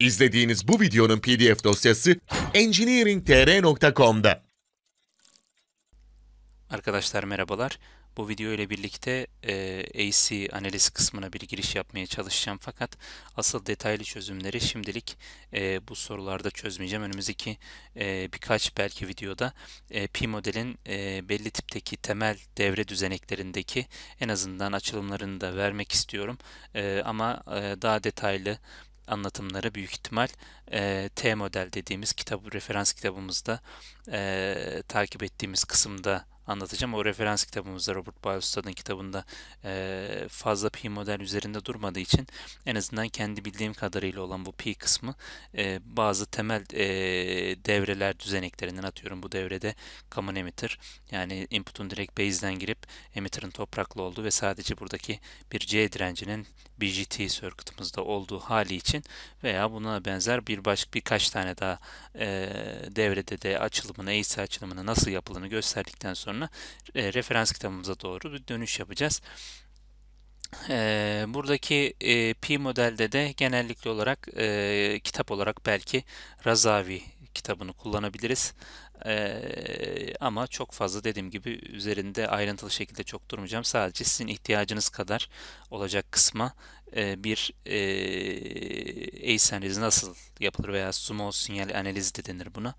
İzlediğiniz bu videonun pdf dosyası engineeringtr.com'da. Arkadaşlar merhabalar. Bu video ile birlikte e, AC analiz kısmına bir giriş yapmaya çalışacağım. Fakat asıl detaylı çözümleri şimdilik e, bu sorularda çözmeyeceğim. Önümüzdeki e, birkaç belki videoda e, Pi modelin e, belli tipteki temel devre düzeneklerindeki en azından açılımlarını da vermek istiyorum. E, ama e, daha detaylı anlatımları büyük ihtimal e, T model dediğimiz kitap referans kitabımızda e, takip ettiğimiz kısımda anlatacağım. O referans kitabımızda Robert Bylestad'ın kitabında e, fazla pi model üzerinde durmadığı için en azından kendi bildiğim kadarıyla olan bu pi kısmı e, bazı temel e, devreler düzeneklerinden atıyorum. Bu devrede common emitter yani input'un direkt base'den girip emitter'ın topraklı olduğu ve sadece buradaki bir C direncinin BGT circuit'ımızda olduğu hali için veya buna benzer bir bir başka birkaç tane daha e, devrede de açılımını, EİS açılımını nasıl yapıldığını gösterdikten sonra e, referans kitabımıza doğru bir dönüş yapacağız. E, buradaki e, P modelde de genellikle olarak e, kitap olarak belki Razavi kitabını kullanabiliriz. Ee, ama çok fazla dediğim gibi üzerinde ayrıntılı şekilde çok durmayacağım. Sadece sizin ihtiyacınız kadar olacak kısma e, bir e, ACE analizi nasıl yapılır veya small sinyal analizi de denir buna.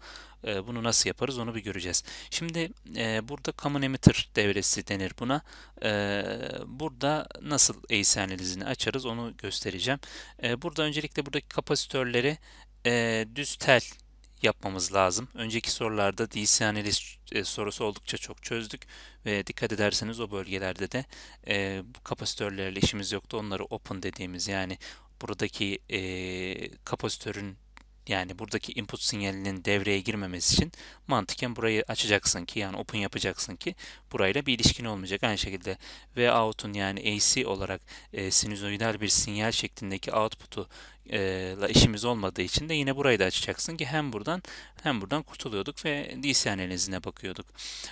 E, bunu nasıl yaparız onu bir göreceğiz. Şimdi e, burada common emitter devresi denir buna. E, burada nasıl ACE analizini açarız onu göstereceğim. E, burada öncelikle buradaki kapasitörleri e, düz tel yapmamız lazım. Önceki sorularda DC analiz e, sorusu oldukça çok çözdük ve dikkat ederseniz o bölgelerde de e, kapasitörlerle işimiz yoktu. Onları open dediğimiz yani buradaki e, kapasitörün yani buradaki input sinyalinin devreye girmemesi için mantıken burayı açacaksın ki yani open yapacaksın ki burayla bir ilişkin olmayacak. Aynı şekilde V out'un yani AC olarak e, sinüzoidal bir sinyal şeklindeki output'u la işimiz olmadığı için de yine burayı da açacaksın ki hem buradan hem buradan kurtuluyorduk ve DC analizine bakıyorduk.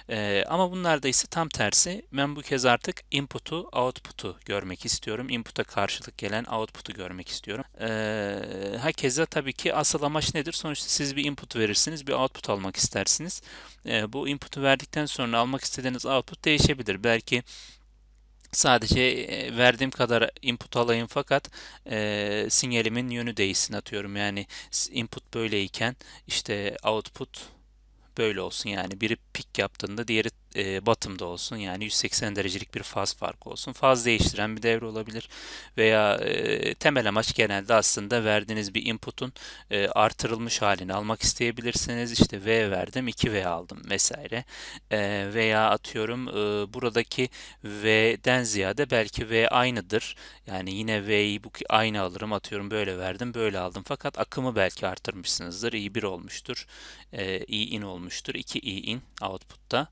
E, ama bunlarda ise tam tersi ben bu kez artık input'u output'u görmek istiyorum. Input'a karşılık gelen output'u görmek istiyorum. E, hakeza tabii ki asıl amaç nedir? Sonuçta siz bir input verirsiniz bir output almak istersiniz. E, bu input'u verdikten sonra almak istediğiniz output değişebilir. Belki Sadece e, verdiğim kadar input alayım fakat e, sinyalimin yönü değişsin atıyorum. Yani input böyleyken işte output böyle olsun yani. Biri pik yaptığında diğeri e, batımda olsun yani 180 derecelik bir faz farkı olsun. Faz değiştiren bir devre olabilir veya e, temel amaç genelde aslında verdiğiniz bir input'un e, artırılmış halini almak isteyebilirsiniz. işte V verdim 2V aldım vesaire e, veya atıyorum e, buradaki V'den ziyade belki V aynıdır. Yani yine V'yi bu aynı alırım atıyorum böyle verdim böyle aldım fakat akımı belki artırmışsınızdır. i1 olmuştur, e, i in olmuştur, 2 i in output'ta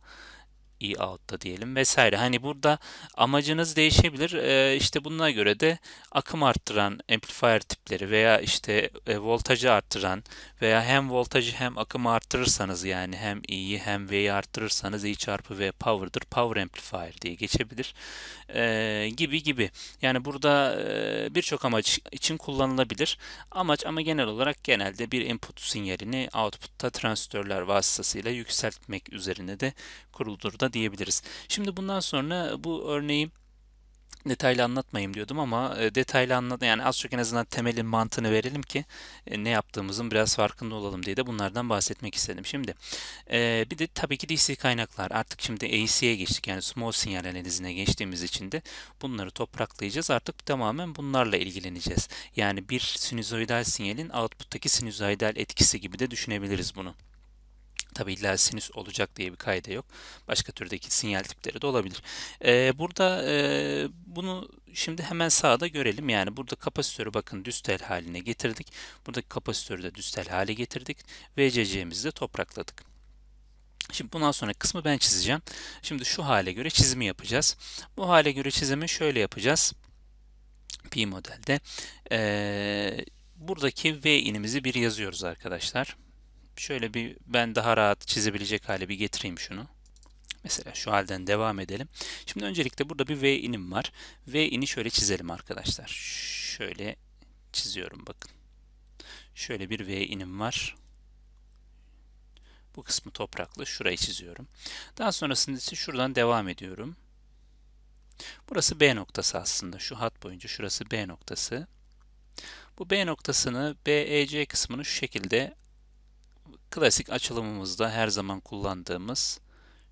i out'ta diyelim vesaire. Hani burada amacınız değişebilir. E, işte bununla göre de akım arttıran amplifier tipleri veya işte e, voltajı arttıran veya hem voltajı hem akımı arttırırsanız yani hem i'yi hem v'yi arttırırsanız i e çarpı v power'dır. Power amplifier diye geçebilir. E, gibi gibi. Yani burada e, birçok amaç için kullanılabilir. Amaç ama genel olarak genelde bir input sinyalini output'ta transistörler vasıtasıyla yükseltmek üzerine de kuruludur da diyebiliriz. Şimdi bundan sonra bu örneği detaylı anlatmayayım diyordum ama e, detaylı anlat yani az çok en azından temelin mantığını verelim ki e, ne yaptığımızın biraz farkında olalım diye de bunlardan bahsetmek istedim. Şimdi e, bir de tabii ki DC kaynaklar artık şimdi AC'ye geçtik yani small sinyal analizine geçtiğimiz için de bunları topraklayacağız artık tamamen bunlarla ilgileneceğiz. Yani bir sinüzoidal sinyalin output'taki sinüzoidal etkisi gibi de düşünebiliriz bunu. Tabi illa sinüs olacak diye bir kayda yok. Başka türdeki sinyal tipleri de olabilir. Ee, burada e, bunu şimdi hemen sağda görelim. Yani burada kapasitörü bakın düstel haline getirdik. Buradaki kapasitörü de düstel hale getirdik. VCC'mizi de toprakladık. Şimdi bundan sonra kısmı ben çizeceğim. Şimdi şu hale göre çizimi yapacağız. Bu hale göre çizimi şöyle yapacağız. Pi modelde. Ee, buradaki V inimizi bir yazıyoruz arkadaşlar şöyle bir ben daha rahat çizebilecek hale bir getireyim şunu. Mesela şu halden devam edelim. Şimdi öncelikle burada bir V inim var. V ini şöyle çizelim arkadaşlar. Şöyle çiziyorum bakın. Şöyle bir V inim var. Bu kısmı topraklı. Şurayı çiziyorum. Daha sonrasında ise şuradan devam ediyorum. Burası B noktası aslında. Şu hat boyunca şurası B noktası. Bu B noktasını BEC kısmını şu şekilde klasik açılımımızda her zaman kullandığımız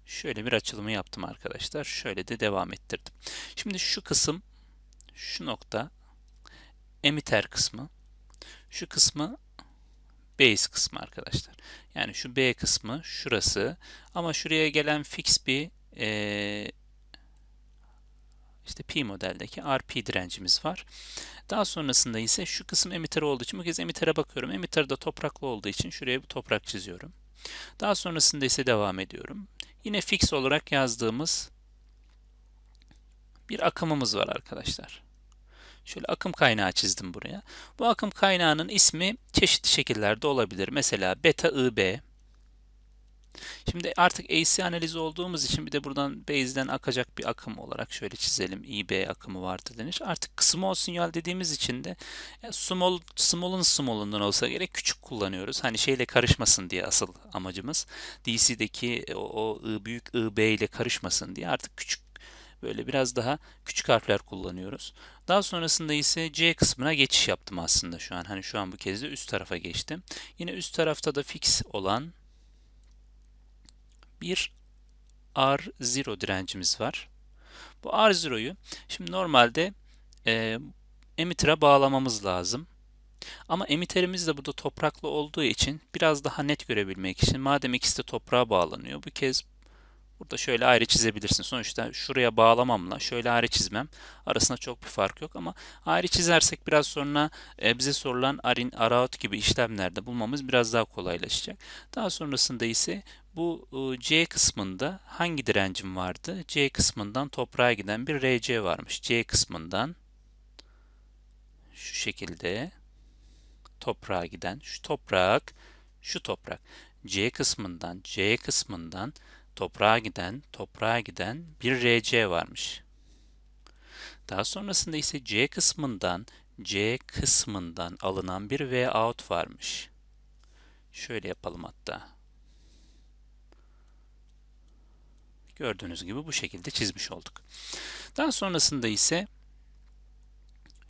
şöyle bir açılımı yaptım arkadaşlar. Şöyle de devam ettirdim. Şimdi şu kısım, şu nokta emiter kısmı. Şu kısmı base kısmı arkadaşlar. Yani şu B kısmı şurası ama şuraya gelen fix bir e, işte pi modeldeki RP direncimiz var. Daha sonrasında ise şu kısım emitter olduğu için bu kez emittere bakıyorum. Emitter de topraklı olduğu için şuraya bir toprak çiziyorum. Daha sonrasında ise devam ediyorum. Yine fix olarak yazdığımız bir akımımız var arkadaşlar. Şöyle akım kaynağı çizdim buraya. Bu akım kaynağının ismi çeşitli şekillerde olabilir. Mesela beta IB, Şimdi artık AC analizi olduğumuz için bir de buradan base'den akacak bir akım olarak şöyle çizelim. IB akımı vardı denir. Artık small sinyal dediğimiz için de e, small, small'ın small'ından olsa gerek küçük kullanıyoruz. Hani şeyle karışmasın diye asıl amacımız. DC'deki e, o, o I büyük IB ile karışmasın diye artık küçük böyle biraz daha küçük harfler kullanıyoruz. Daha sonrasında ise C kısmına geçiş yaptım aslında şu an. Hani şu an bu kez de üst tarafa geçtim. Yine üst tarafta da fix olan bir R0 direncimiz var. Bu R0'yu şimdi normalde e, emitere bağlamamız lazım. Ama emiterimiz de burada topraklı olduğu için biraz daha net görebilmek için madem ikisi de toprağa bağlanıyor bu kez Burada şöyle ayrı çizebilirsin. Sonuçta şuraya bağlamamla şöyle ayrı çizmem arasında çok bir fark yok ama ayrı çizersek biraz sonra e, bize sorulan arin, arout gibi işlemlerde bulmamız biraz daha kolaylaşacak. Daha sonrasında ise bu e, C kısmında hangi direncim vardı? C kısmından toprağa giden bir RC varmış. C kısmından şu şekilde toprağa giden şu toprak şu toprak C kısmından C kısmından toprağa giden, toprağa giden bir RC varmış. Daha sonrasında ise C kısmından, C kısmından alınan bir V out varmış. Şöyle yapalım hatta. Gördüğünüz gibi bu şekilde çizmiş olduk. Daha sonrasında ise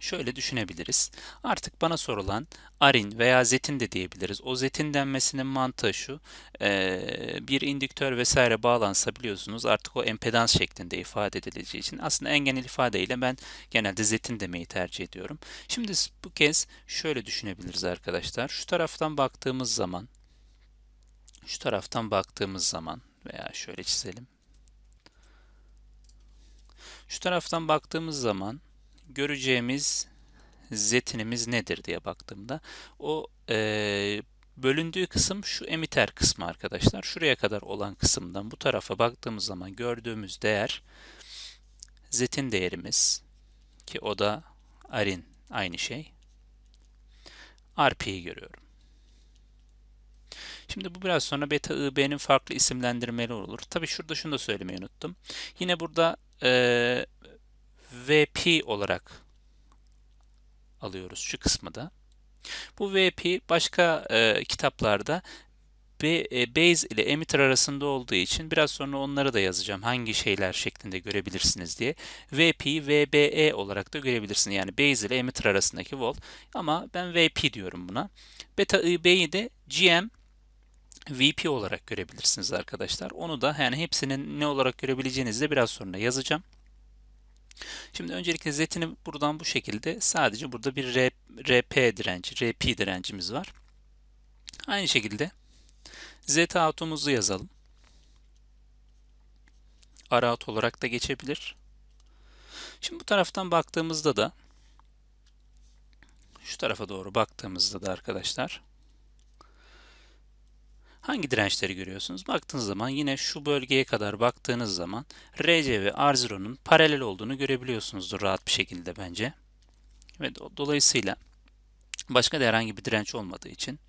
şöyle düşünebiliriz. Artık bana sorulan arin veya zetin de diyebiliriz. O zetin denmesinin mantığı şu. Ee, bir indüktör vesaire bağlansa biliyorsunuz artık o empedans şeklinde ifade edileceği için aslında en genel ifadeyle ben genelde zetin demeyi tercih ediyorum. Şimdi bu kez şöyle düşünebiliriz arkadaşlar. Şu taraftan baktığımız zaman şu taraftan baktığımız zaman veya şöyle çizelim. Şu taraftan baktığımız zaman göreceğimiz zetinimiz nedir diye baktığımda o e, bölündüğü kısım şu emiter kısmı arkadaşlar. Şuraya kadar olan kısımdan bu tarafa baktığımız zaman gördüğümüz değer zetin değerimiz ki o da arin aynı şey. RP'yi görüyorum. Şimdi bu biraz sonra beta IB'nin farklı isimlendirmeleri olur. Tabi şurada şunu da söylemeyi unuttum. Yine burada e, VP olarak alıyoruz şu kısmı da. Bu VP başka e, kitaplarda e, base ile emitter arasında olduğu için biraz sonra onları da yazacağım hangi şeyler şeklinde görebilirsiniz diye. VP, VBE olarak da görebilirsiniz. Yani base ile emitter arasındaki volt. Ama ben VP diyorum buna. Beta IB'yi e, de GM VP olarak görebilirsiniz arkadaşlar. Onu da yani hepsinin ne olarak görebileceğinizi de biraz sonra yazacağım. Şimdi öncelikle zetini buradan bu şekilde sadece burada bir RP direnci, RP direncimiz var. Aynı şekilde Z out'umuzu yazalım. Araut olarak da geçebilir. Şimdi bu taraftan baktığımızda da şu tarafa doğru baktığımızda da arkadaşlar Hangi dirençleri görüyorsunuz? Baktığınız zaman yine şu bölgeye kadar baktığınız zaman RC ve R0'ın paralel olduğunu görebiliyorsunuzdur rahat bir şekilde bence. Ve do dolayısıyla başka da herhangi bir direnç olmadığı için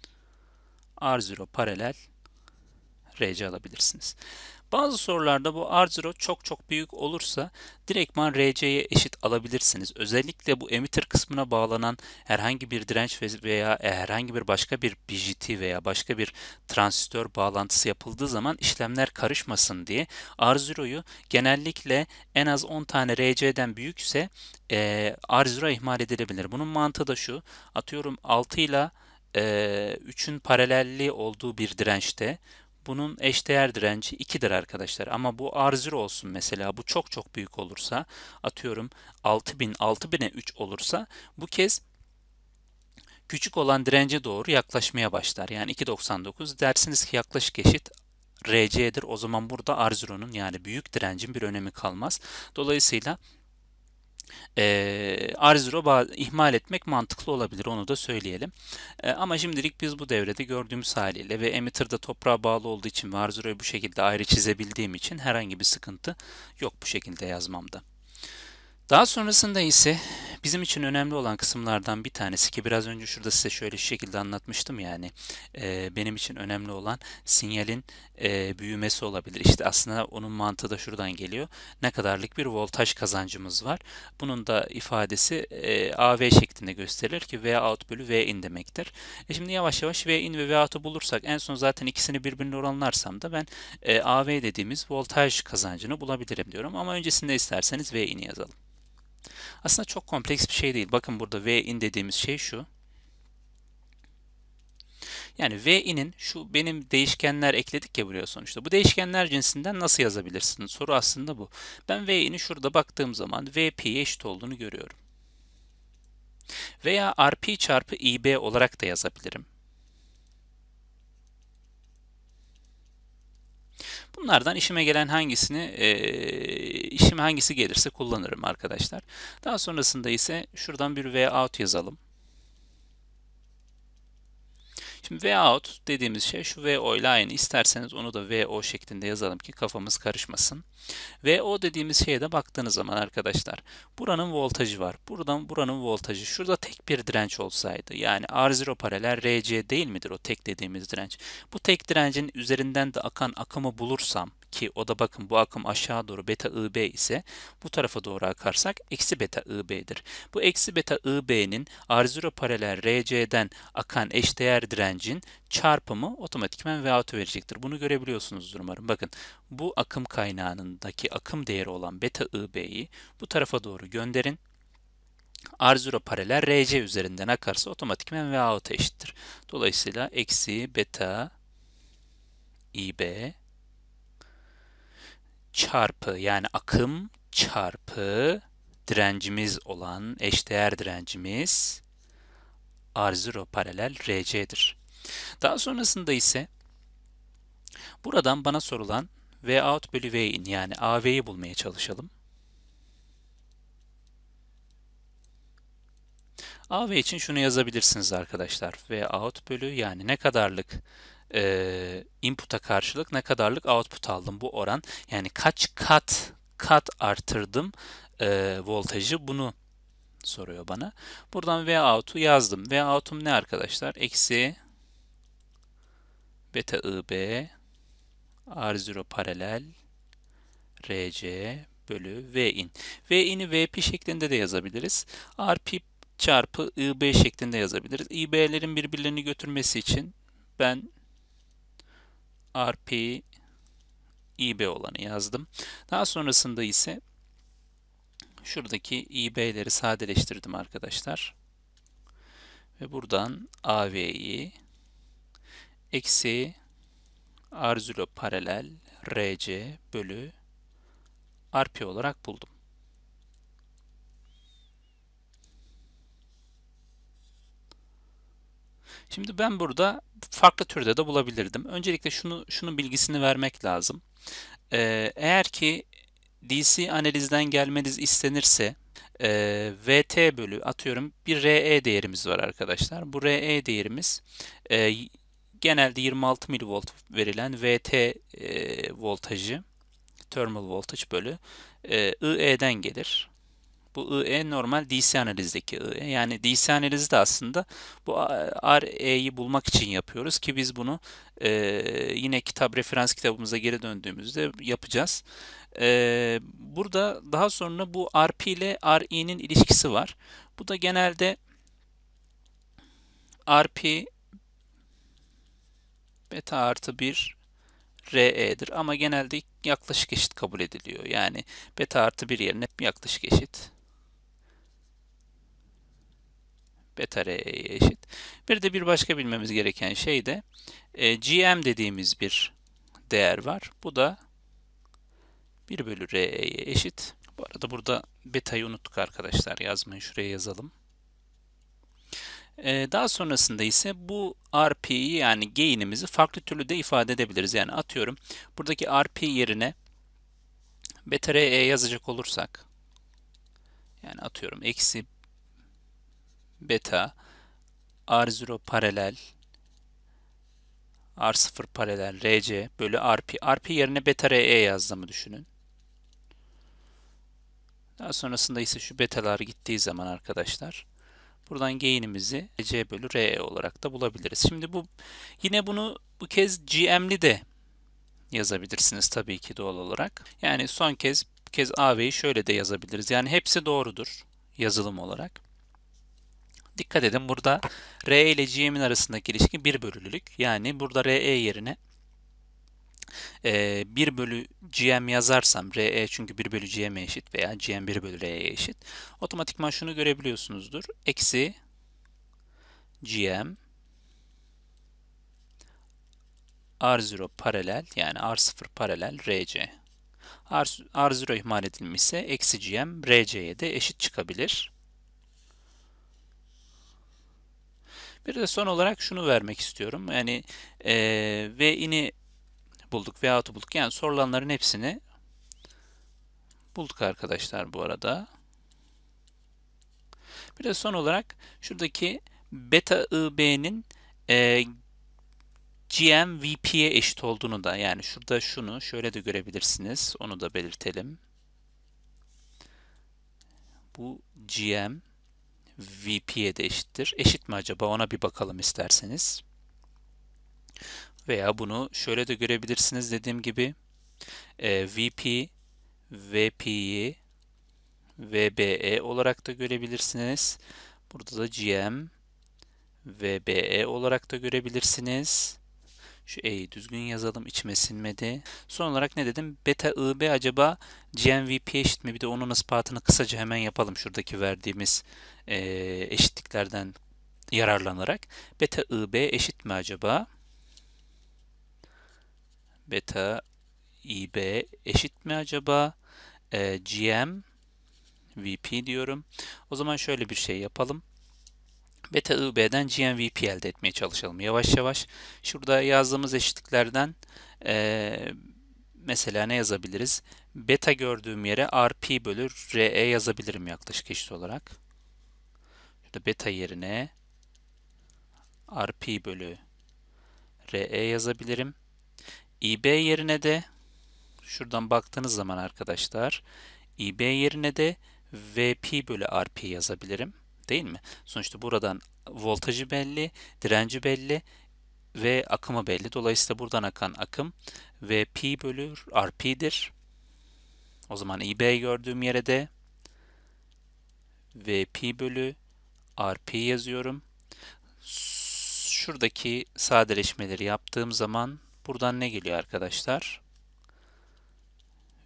R0 paralel RC alabilirsiniz. Bazı sorularda bu R0 çok çok büyük olursa direktman RC'ye eşit alabilirsiniz. Özellikle bu emitter kısmına bağlanan herhangi bir direnç veya e, herhangi bir başka bir BJT veya başka bir transistör bağlantısı yapıldığı zaman işlemler karışmasın diye R0'yu genellikle en az 10 tane RC'den büyükse e, R0 ihmal edilebilir. Bunun mantığı da şu. Atıyorum 6 ile 3'ün e, paralelliği olduğu bir dirençte bunun eşdeğer direnci 2'dir arkadaşlar. Ama bu R0 olsun mesela bu çok çok büyük olursa atıyorum 6000 6000'e 3 olursa bu kez küçük olan dirence doğru yaklaşmaya başlar. Yani 2.99 dersiniz ki yaklaşık eşit RC'dir. O zaman burada Arzuro'nun yani büyük direncin bir önemi kalmaz. Dolayısıyla e, ee, Arziro ihmal etmek mantıklı olabilir onu da söyleyelim. E, ama şimdilik biz bu devrede gördüğümüz haliyle ve emitter'da toprağa bağlı olduğu için ve Arziro'yu bu şekilde ayrı çizebildiğim için herhangi bir sıkıntı yok bu şekilde yazmamda. Daha sonrasında ise bizim için önemli olan kısımlardan bir tanesi ki biraz önce şurada size şöyle şu şekilde anlatmıştım yani e, benim için önemli olan sinyalin e, büyümesi olabilir. İşte aslında onun mantığı da şuradan geliyor. Ne kadarlık bir voltaj kazancımız var. Bunun da ifadesi e, AV şeklinde gösterilir ki V out bölü V in demektir. E şimdi yavaş yavaş V in ve V out'u bulursak en son zaten ikisini birbirine oranlarsam da ben e, AV dediğimiz voltaj kazancını bulabilirim diyorum. Ama öncesinde isterseniz V in'i yazalım. Aslında çok kompleks bir şey değil. Bakın burada V in dediğimiz şey şu. Yani V in'in şu benim değişkenler ekledik ya buraya sonuçta. Bu değişkenler cinsinden nasıl yazabilirsiniz? Soru aslında bu. Ben V in'i şurada baktığım zaman V pi'ye eşit olduğunu görüyorum. Veya RP çarpı IB olarak da yazabilirim. Bunlardan işime gelen hangisini, e, işime hangisi gelirse kullanırım arkadaşlar. Daha sonrasında ise şuradan bir V out yazalım. Şimdi vout dediğimiz şey şu VO ile aynı. İsterseniz onu da VO şeklinde yazalım ki kafamız karışmasın. VO dediğimiz şeye de baktığınız zaman arkadaşlar buranın voltajı var. Buradan buranın voltajı. Şurada tek bir direnç olsaydı yani R0 paralel RC değil midir o tek dediğimiz direnç? Bu tek direncin üzerinden de akan akımı bulursam ki o da bakın bu akım aşağı doğru beta IB ise bu tarafa doğru akarsak eksi beta IB'dir. Bu eksi beta IB'nin R0 paralel RC'den akan eşdeğer direncin çarpımı otomatikmen V6 verecektir. Bunu görebiliyorsunuzdur umarım. Bakın bu akım kaynağındaki akım değeri olan beta IB'yi bu tarafa doğru gönderin. R0 paralel RC üzerinden akarsa otomatikmen V6 eşittir. Dolayısıyla eksi beta IB çarpı yani akım çarpı direncimiz olan eşdeğer direncimiz R0 paralel RC'dir. Daha sonrasında ise buradan bana sorulan V out bölü V in yani AV'yi bulmaya çalışalım. AV için şunu yazabilirsiniz arkadaşlar. V out bölü yani ne kadarlık e, input'a karşılık ne kadarlık output aldım bu oran. Yani kaç kat kat artırdım e, voltajı bunu soruyor bana. Buradan V out'u yazdım. V Vout'um ne arkadaşlar? Eksi beta IB R0 paralel RC bölü V in Vin. Vin'i Vp şeklinde de yazabiliriz. Rp çarpı IB şeklinde yazabiliriz. IB'lerin birbirlerini götürmesi için ben RP IB olanı yazdım. Daha sonrasında ise şuradaki IB'leri sadeleştirdim arkadaşlar. Ve buradan AV'yi eksi Arzulo paralel RC bölü RP olarak buldum. Şimdi ben burada farklı türde de bulabilirdim. Öncelikle şunu şunun bilgisini vermek lazım. Ee, eğer ki DC analizden gelmeniz istenirse e, VT bölü atıyorum bir RE değerimiz var arkadaşlar. Bu RE değerimiz e, genelde 26 milivolt verilen VT e, voltajı thermal voltage bölü e, IE'den gelir. Bu IE normal DC analizdeki IE. Yani DC analizde aslında bu RE'yi bulmak için yapıyoruz ki biz bunu e, yine kitap referans kitabımıza geri döndüğümüzde yapacağız. E, burada daha sonra bu RP ile RE'nin ilişkisi var. Bu da genelde RP beta artı 1 RE'dir ama genelde yaklaşık eşit kabul ediliyor. Yani beta artı 1 yerine yaklaşık eşit. beta r'ye eşit. Bir de bir başka bilmemiz gereken şey de e, gm dediğimiz bir değer var. Bu da 1 bölü r'ye eşit. Bu arada burada beta'yı unuttuk arkadaşlar. Yazmayın şuraya yazalım. E, daha sonrasında ise bu rp'yi yani gain'imizi farklı türlü de ifade edebiliriz. Yani atıyorum buradaki rp yerine beta r'ye yazacak olursak yani atıyorum eksi beta R0 paralel R0 paralel RC bölü RP. RP yerine beta RE yazdığımı düşünün. Daha sonrasında ise şu betalar gittiği zaman arkadaşlar buradan gain'imizi C bölü RE olarak da bulabiliriz. Şimdi bu yine bunu bu kez GM'li de yazabilirsiniz tabii ki doğal olarak. Yani son kez kez AV'yi şöyle de yazabiliriz. Yani hepsi doğrudur yazılım olarak. Dikkat edin burada RE ile GM'in arasındaki ilişki 1 bölülülük. Yani burada RE yerine e, 1 bölü GM yazarsam RE çünkü 1 bölü GM eşit veya GM 1 bölü RE eşit. Otomatikman şunu görebiliyorsunuzdur. Eksi GM R0 paralel yani R0 paralel RC. R, R0 ihmal edilmişse eksi GM RC'ye de eşit çıkabilir. Bir de son olarak şunu vermek istiyorum. Yani e, ve ini bulduk ve out'u bulduk. Yani sorulanların hepsini bulduk arkadaşlar bu arada. Bir de son olarak şuradaki beta IB'nin e, GMVP'ye eşit olduğunu da yani şurada şunu şöyle de görebilirsiniz. Onu da belirtelim. Bu GM VP'ye de eşittir. Eşit mi acaba ona bir bakalım isterseniz. Veya bunu şöyle de görebilirsiniz dediğim gibi. Ee, e, VP, VP'yi VBE olarak da görebilirsiniz. Burada da GM, VBE olarak da görebilirsiniz. Şu E'yi düzgün yazalım. İçime sinmedi. Son olarak ne dedim? Beta IB acaba GMVP eşit mi? Bir de onun ispatını kısaca hemen yapalım. Şuradaki verdiğimiz e, eşitliklerden yararlanarak. Beta IB eşit mi acaba? Beta IB eşit mi acaba? E, GM VP diyorum. O zaman şöyle bir şey yapalım beta IB'den GMVP elde etmeye çalışalım yavaş yavaş. Şurada yazdığımız eşitliklerden e, mesela ne yazabiliriz? Beta gördüğüm yere RP bölü RE yazabilirim yaklaşık eşit olarak. Şurada beta yerine RP bölü RE yazabilirim. IB yerine de şuradan baktığınız zaman arkadaşlar IB yerine de VP bölü RP yazabilirim değil mi? Sonuçta buradan voltajı belli, direnci belli ve akımı belli. Dolayısıyla buradan akan akım ve P bölü RP'dir. O zaman IB gördüğüm yere de ve P bölü RP yazıyorum. Şuradaki sadeleşmeleri yaptığım zaman buradan ne geliyor arkadaşlar?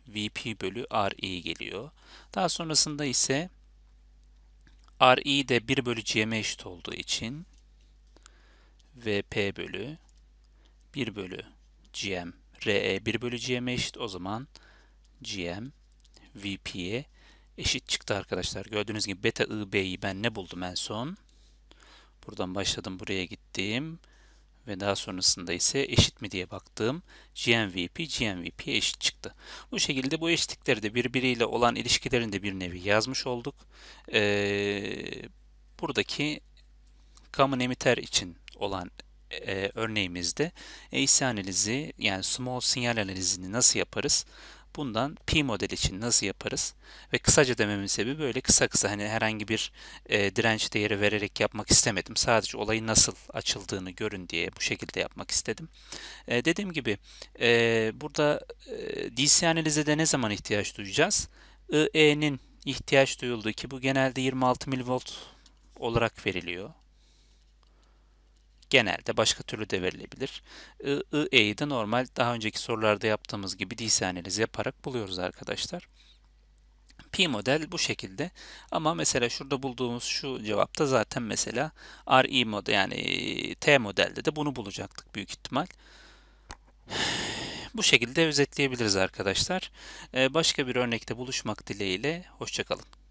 VP bölü RE geliyor. Daha sonrasında ise Ri de 1 bölü Cm'e eşit olduğu için Vp bölü 1 bölü Cm Re 1 bölü Cm'e eşit o zaman Cm Vp'ye eşit çıktı arkadaşlar. Gördüğünüz gibi beta IB'yi ben ne buldum en son? Buradan başladım buraya gittim ve daha sonrasında ise eşit mi diye baktığım GMVP, GMVP eşit çıktı. Bu şekilde bu eşitlikleri de birbiriyle olan ilişkilerini de bir nevi yazmış olduk. Ee, buradaki common emitter için olan e, örneğimizde AC e, analizi yani small sinyal analizini nasıl yaparız? Bundan pi model için nasıl yaparız? Ve kısaca dememin sebebi böyle kısa kısa hani herhangi bir e, direnç değeri vererek yapmak istemedim. Sadece olayı nasıl açıldığını görün diye bu şekilde yapmak istedim. E, dediğim gibi e, burada e, DC analize de ne zaman ihtiyaç duyacağız? IE'nin ihtiyaç duyulduğu ki bu genelde 26 milivolt olarak veriliyor genelde başka türlü de verilebilir. I, I'yi de normal daha önceki sorularda yaptığımız gibi DC yaparak buluyoruz arkadaşlar. Pi model bu şekilde ama mesela şurada bulduğumuz şu cevapta zaten mesela RE model yani T modelde de bunu bulacaktık büyük ihtimal. Bu şekilde özetleyebiliriz arkadaşlar. Başka bir örnekte buluşmak dileğiyle hoşçakalın.